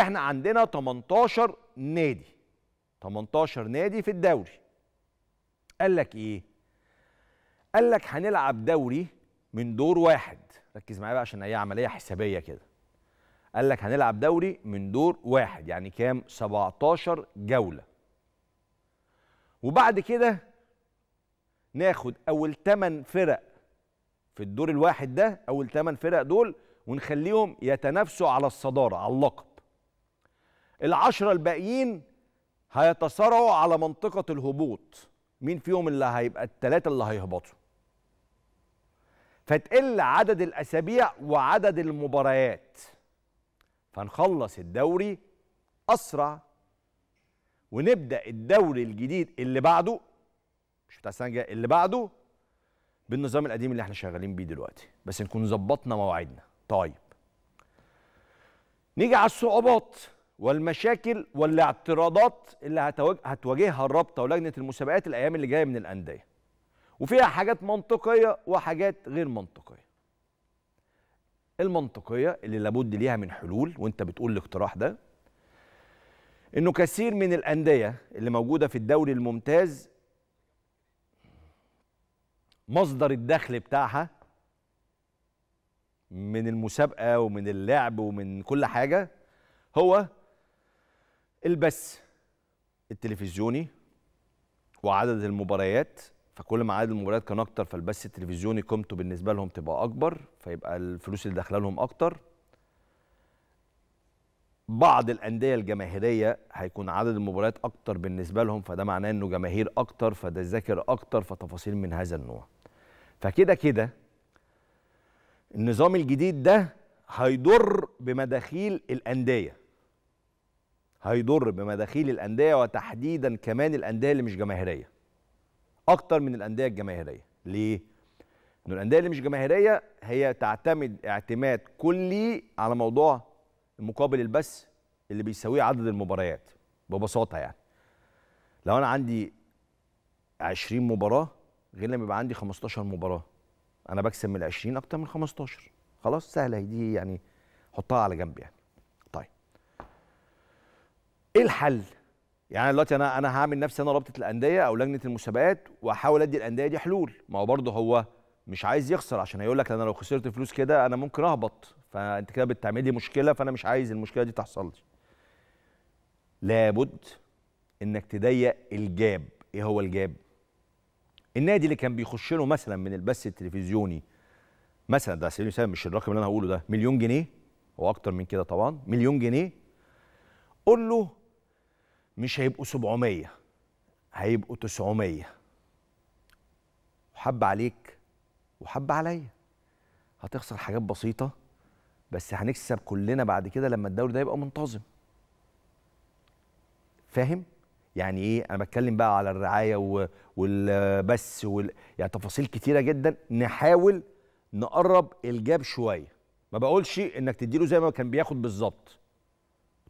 احنا عندنا 18 نادي 18 نادي في الدوري قال لك ايه قال لك هنلعب دوري من دور واحد ركز معايا بقى عشان هي عمليه حسابيه كده قال لك هنلعب دوري من دور واحد يعني كام 17 جوله وبعد كده ناخد اول 8 فرق في الدور الواحد ده اول 8 فرق دول ونخليهم يتنافسوا على الصداره على اللقب العشرة الباقيين هيتصارعوا على منطقة الهبوط مين فيهم اللي هيبقى التلاتة اللي هيهبطوا فتقل عدد الأسابيع وعدد المباريات فنخلص الدوري أسرع ونبدأ الدوري الجديد اللي بعده مش بتاع السنة الجاية اللي بعده بالنظام القديم اللي احنا شغالين بيه دلوقتي بس نكون ظبطنا مواعيدنا طيب نيجي على الصعوبات والمشاكل والاعتراضات اللي هتواجهها الرابطه ولجنه المسابقات الايام اللي جايه من الانديه وفيها حاجات منطقيه وحاجات غير منطقيه المنطقيه اللي لابد ليها من حلول وانت بتقول الاقتراح ده انه كثير من الانديه اللي موجوده في الدوري الممتاز مصدر الدخل بتاعها من المسابقه ومن اللعب ومن كل حاجه هو البث التلفزيوني وعدد المباريات فكل ما عدد المباريات كان اكتر فالبث التلفزيوني قيمته بالنسبه لهم تبقى اكبر فيبقى الفلوس اللي داخله لهم اكتر بعض الانديه الجماهيريه هيكون عدد المباريات اكتر بالنسبه لهم فده معناه انه جماهير اكتر فده ذاكر اكتر فتفاصيل من هذا النوع فكده كده النظام الجديد ده هيضر بمداخيل الانديه هيضر بمداخيل الانديه وتحديدا كمان الانديه اللي مش جماهيريه اكتر من الانديه الجماهيريه ليه ان الانديه اللي مش جماهيريه هي تعتمد اعتماد كلي على موضوع المقابل البث اللي بيساويه عدد المباريات ببساطه يعني لو انا عندي 20 مباراه غير لما يبقى عندي 15 مباراه انا بكسب من ال 20 اكتر من 15 خلاص سهله دي يعني حطها على جنب يعني ايه الحل؟ يعني دلوقتي انا انا هعمل نفسي انا رابطه الانديه او لجنه المسابقات واحاول ادي الانديه دي حلول ما هو برضه هو مش عايز يخسر عشان هيقول لك انا لو خسرت فلوس كده انا ممكن اهبط فانت كده بتعمل لي مشكله فانا مش عايز المشكله دي تحصل لي لابد انك تضيق الجاب ايه هو الجاب النادي اللي كان بيخش له مثلا من البث التلفزيوني مثلا ده على سبيل المثال مش الرقم اللي انا هقوله ده مليون جنيه هو اكتر من كده طبعا مليون جنيه قول له مش هيبقوا 700 هيبقوا 900 وحب عليك وحب عليا هتخسر حاجات بسيطه بس هنكسب كلنا بعد كده لما الدوري ده يبقى منتظم فاهم يعني ايه انا بتكلم بقى على الرعايه والبس وال... يعني تفاصيل كتيره جدا نحاول نقرب الجاب شويه ما بقولش انك تديله زي ما كان بياخد بالظبط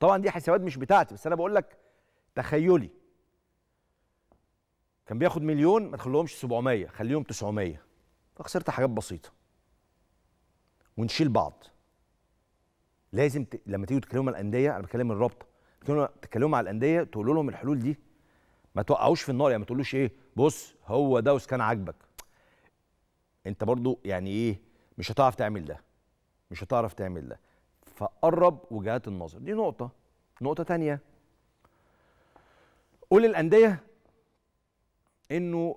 طبعا دي حسابات مش بتاعتي بس انا بقول لك تخيلي كان بياخد مليون ما تخليهمش 700 خليهم 900 فخسرت حاجات بسيطه ونشيل بعض لازم ت... لما تيجوا تتكلموا مع الانديه انا بكلم الرابطه تتكلموا مع الانديه تقولوا لهم الحلول دي ما توقعوش في النار يعني ما تقولوش ايه بص هو ده كان عاجبك انت برضو يعني ايه مش هتعرف تعمل ده مش هتعرف تعمل ده فقرب وجهات النظر دي نقطه نقطه تانية قول للانديه انه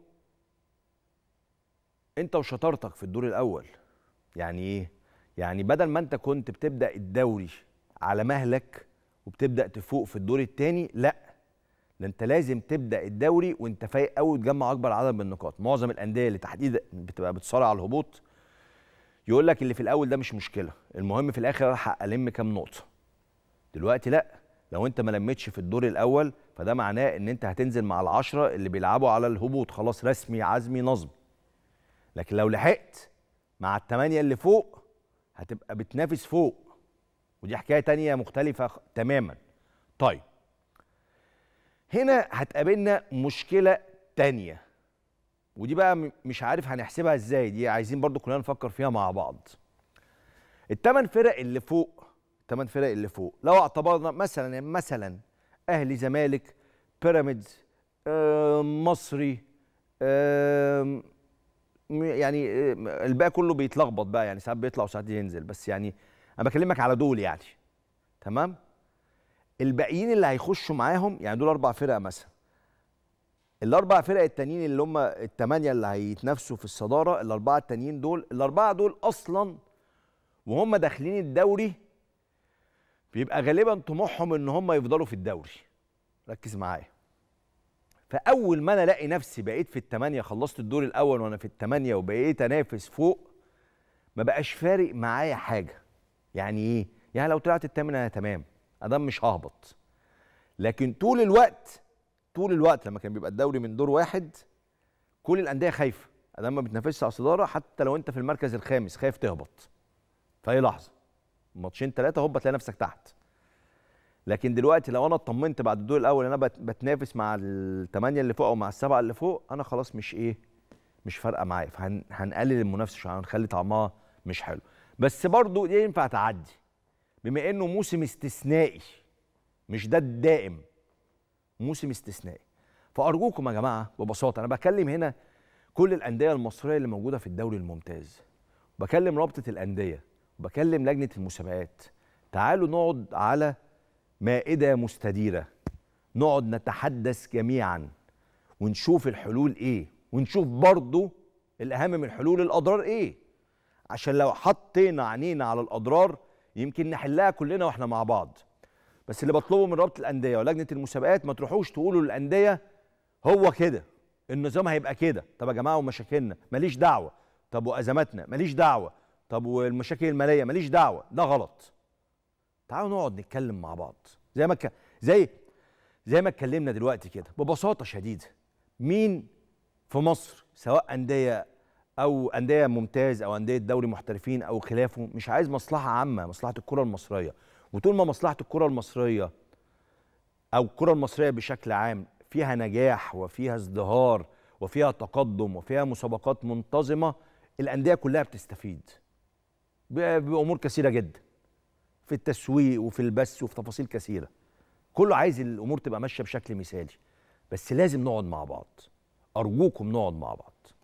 انت وشطارتك في الدور الاول يعني ايه يعني بدل ما انت كنت بتبدا الدوري على مهلك وبتبدا تفوق في الدور الثاني لا ده انت لازم تبدا الدوري وانت فايق قوي وتجمع اكبر عدد من النقاط معظم الانديه اللي تحديدا بتبقى بتصارع على الهبوط يقول لك اللي في الاول ده مش مشكله المهم في الاخر الحق الم كام نقطه دلوقتي لا لو انت ما لمتش في الدور الاول فده معناه ان انت هتنزل مع العشرة اللي بيلعبوا على الهبوط خلاص رسمي عزمي نظم لكن لو لحقت مع الثمانية اللي فوق هتبقى بتنافس فوق ودي حكاية تانية مختلفة تماما طيب هنا هتقابلنا مشكلة تانية ودي بقى مش عارف هنحسبها ازاي دي عايزين برضو كلنا نفكر فيها مع بعض الثمان فرق اللي فوق الثمان فرق اللي فوق لو اعتبرنا مثلا يعني مثلا اهلي زمالك بيراميدز آه، مصري آه، يعني آه، الباقي كله بيتلخبط بقى يعني ساعات بيطلع وساعات ينزل بس يعني انا بكلمك على دول يعني تمام الباقيين اللي هيخشوا معاهم يعني دول اربع فرق مثلا الاربع فرق التانيين اللي هم الثمانيه اللي هيتنافسوا في الصداره الاربعه التانيين دول الاربعه دول اصلا وهم داخلين الدوري بيبقى غالبا طموحهم ان هم يفضلوا في الدوري ركز معايا فاول ما انا الاقي نفسي بقيت في الثمانيه خلصت الدور الاول وانا في الثمانيه وبقيت انافس فوق ما بقاش فارق معايا حاجه يعني ايه يعني لو طلعت الثامن انا تمام ادام مش ههبط لكن طول الوقت طول الوقت لما كان بيبقى الدوري من دور واحد كل الانديه خايفه ادام ما بتنافسش على الصداره حتى لو انت في المركز الخامس خايف تهبط في اي لحظه ماتشين ثلاثه هوب تلاقي نفسك تحت لكن دلوقتي لو انا اطمنت بعد الدور الاول انا بتنافس مع الثمانيه اللي فوق او مع السبعه اللي فوق انا خلاص مش ايه مش فارقه معايا فهنقلل المنافسه شويه هنخلي طعمها مش حلو بس برضو ينفع تعدي بما انه موسم استثنائي مش ده الدائم موسم استثنائي فارجوكم يا جماعه ببساطه انا بكلم هنا كل الانديه المصريه اللي موجوده في الدوري الممتاز بكلم رابطه الانديه وبكلم لجنه المسابقات تعالوا نقعد على مائده مستديره نقعد نتحدث جميعا ونشوف الحلول ايه ونشوف برضو الاهم من الحلول الاضرار ايه عشان لو حطينا عينينا على الاضرار يمكن نحلها كلنا واحنا مع بعض بس اللي بطلبه من رابطه الانديه ولجنه المسابقات ما تروحوش تقولوا للانديه هو كده النظام هيبقى كده طب يا جماعه ومشاكلنا ماليش دعوه طب وازماتنا ماليش دعوه طب والمشاكل الماليه ماليش دعوه ده غلط تعالوا نقعد نتكلم مع بعض زي ما ك... زي زي ما اتكلمنا دلوقتي كده ببساطه شديده مين في مصر سواء انديه او انديه ممتاز او انديه دوري محترفين او خلافه مش عايز مصلحه عامه مصلحه الكره المصريه وطول ما مصلحه الكره المصريه او الكره المصريه بشكل عام فيها نجاح وفيها ازدهار وفيها تقدم وفيها مسابقات منتظمه الانديه كلها بتستفيد بامور كثيره جدا في التسويق وفي البث وفي تفاصيل كثيره كله عايز الامور تبقى ماشيه بشكل مثالي بس لازم نقعد مع بعض ارجوكم نقعد مع بعض